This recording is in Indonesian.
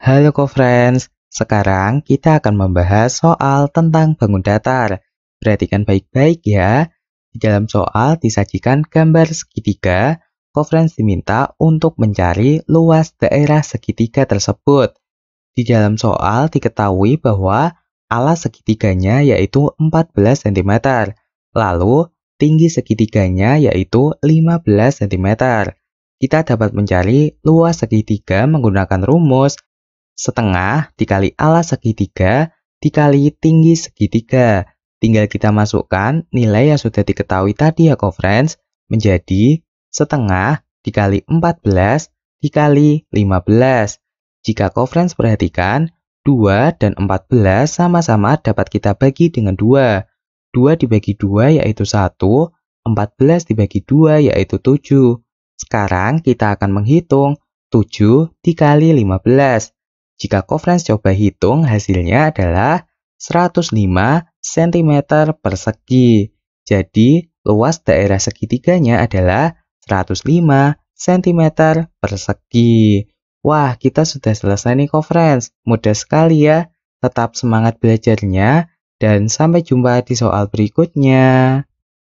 Halo co-friends, sekarang kita akan membahas soal tentang bangun datar. Perhatikan baik-baik ya. Di dalam soal disajikan gambar segitiga, co-friends diminta untuk mencari luas daerah segitiga tersebut. Di dalam soal diketahui bahwa alas segitiganya yaitu 14 cm, lalu tinggi segitiganya yaitu 15 cm. Kita dapat mencari luas segitiga menggunakan rumus setengah dikali alas segitiga dikali tinggi segitiga. Tinggal kita masukkan nilai yang sudah diketahui tadi ya, friends, menjadi setengah dikali 14 dikali 15. Jika friends perhatikan, 2 dan 14 sama-sama dapat kita bagi dengan 2. 2 dibagi 2 yaitu 1, 14 dibagi 2 yaitu 7. Sekarang kita akan menghitung 7 dikali 15. Jika Kofrens coba hitung, hasilnya adalah 105 cm persegi. Jadi, luas daerah segitiganya adalah 105 cm persegi. Wah, kita sudah selesai nih conference. Mudah sekali ya. Tetap semangat belajarnya dan sampai jumpa di soal berikutnya.